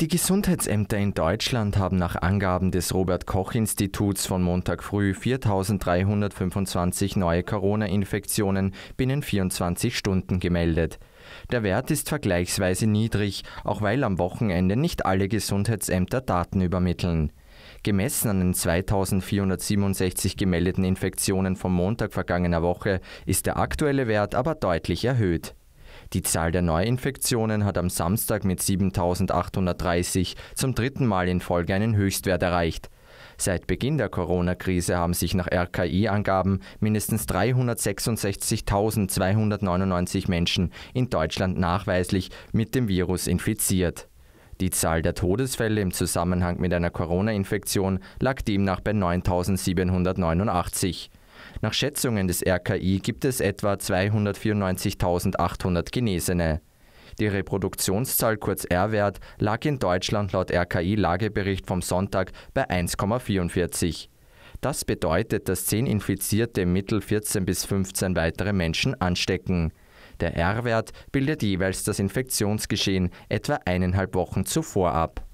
Die Gesundheitsämter in Deutschland haben nach Angaben des Robert Koch Instituts von Montag früh 4.325 neue Corona-Infektionen binnen 24 Stunden gemeldet. Der Wert ist vergleichsweise niedrig, auch weil am Wochenende nicht alle Gesundheitsämter Daten übermitteln. Gemessen an den 2467 gemeldeten Infektionen vom Montag vergangener Woche ist der aktuelle Wert aber deutlich erhöht. Die Zahl der Neuinfektionen hat am Samstag mit 7.830 zum dritten Mal in Folge einen Höchstwert erreicht. Seit Beginn der Corona-Krise haben sich nach RKI-Angaben mindestens 366.299 Menschen in Deutschland nachweislich mit dem Virus infiziert. Die Zahl der Todesfälle im Zusammenhang mit einer Corona-Infektion lag demnach bei 9.789. Nach Schätzungen des RKI gibt es etwa 294.800 Genesene. Die Reproduktionszahl kurz R-Wert lag in Deutschland laut RKI-Lagebericht vom Sonntag bei 1,44. Das bedeutet, dass 10 Infizierte im Mittel 14 bis 15 weitere Menschen anstecken. Der R-Wert bildet jeweils das Infektionsgeschehen etwa eineinhalb Wochen zuvor ab.